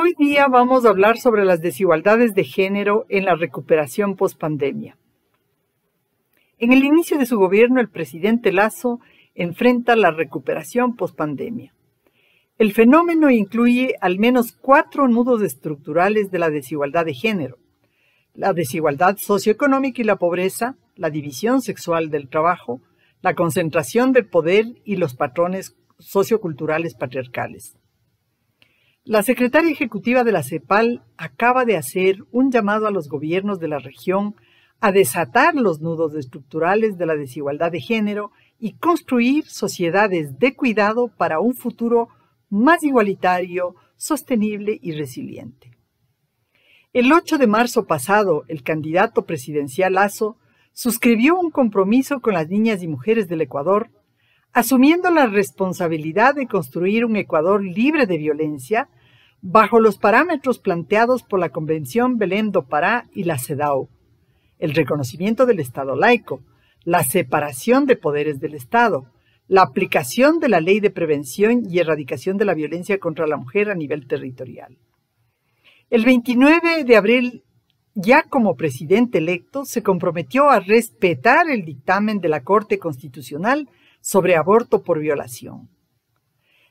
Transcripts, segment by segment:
Hoy día vamos a hablar sobre las desigualdades de género en la recuperación post-pandemia. En el inicio de su gobierno, el presidente Lazo enfrenta la recuperación post-pandemia. El fenómeno incluye al menos cuatro nudos estructurales de la desigualdad de género. La desigualdad socioeconómica y la pobreza, la división sexual del trabajo, la concentración del poder y los patrones socioculturales patriarcales. La secretaria ejecutiva de la CEPAL acaba de hacer un llamado a los gobiernos de la región a desatar los nudos estructurales de la desigualdad de género y construir sociedades de cuidado para un futuro más igualitario, sostenible y resiliente. El 8 de marzo pasado, el candidato presidencial Aso suscribió un compromiso con las niñas y mujeres del Ecuador, asumiendo la responsabilidad de construir un Ecuador libre de violencia, bajo los parámetros planteados por la Convención Belén do Pará y la CEDAW, el reconocimiento del Estado laico, la separación de poderes del Estado, la aplicación de la Ley de Prevención y Erradicación de la Violencia contra la Mujer a nivel territorial. El 29 de abril, ya como presidente electo, se comprometió a respetar el dictamen de la Corte Constitucional sobre aborto por violación.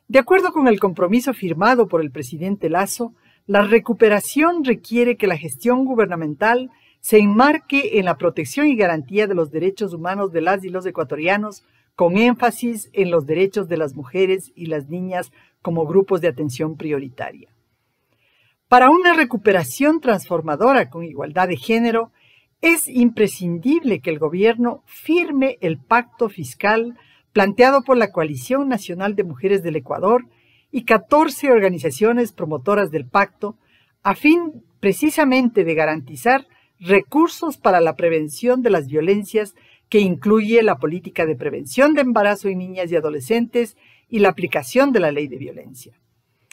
De acuerdo con el compromiso firmado por el presidente Lazo, la recuperación requiere que la gestión gubernamental se enmarque en la protección y garantía de los derechos humanos de las y los ecuatorianos, con énfasis en los derechos de las mujeres y las niñas como grupos de atención prioritaria. Para una recuperación transformadora con igualdad de género, es imprescindible que el gobierno firme el pacto fiscal planteado por la Coalición Nacional de Mujeres del Ecuador y 14 organizaciones promotoras del pacto, a fin precisamente de garantizar recursos para la prevención de las violencias que incluye la política de prevención de embarazo en niñas y adolescentes y la aplicación de la ley de violencia.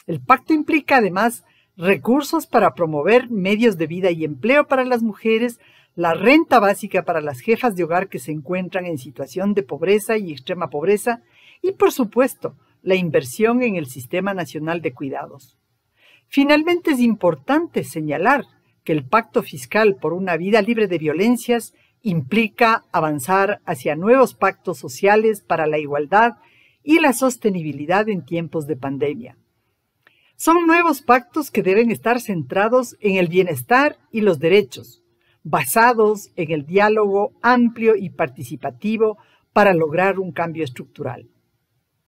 El pacto implica además recursos para promover medios de vida y empleo para las mujeres, la renta básica para las jefas de hogar que se encuentran en situación de pobreza y extrema pobreza y, por supuesto, la inversión en el Sistema Nacional de Cuidados. Finalmente, es importante señalar que el Pacto Fiscal por una vida libre de violencias implica avanzar hacia nuevos pactos sociales para la igualdad y la sostenibilidad en tiempos de pandemia. Son nuevos pactos que deben estar centrados en el bienestar y los derechos, basados en el diálogo amplio y participativo para lograr un cambio estructural.